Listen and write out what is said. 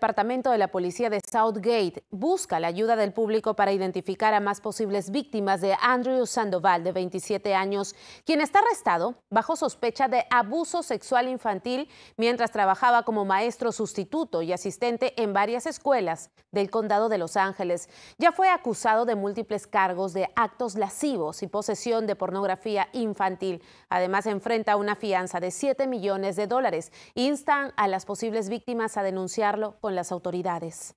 departamento de la policía de Southgate busca la ayuda del público para identificar a más posibles víctimas de Andrew Sandoval, de 27 años, quien está arrestado bajo sospecha de abuso sexual infantil mientras trabajaba como maestro sustituto y asistente en varias escuelas del condado de Los Ángeles. Ya fue acusado de múltiples cargos de actos lascivos y posesión de pornografía infantil. Además, enfrenta una fianza de 7 millones de dólares. Instan a las posibles víctimas a denunciarlo con las autoridades.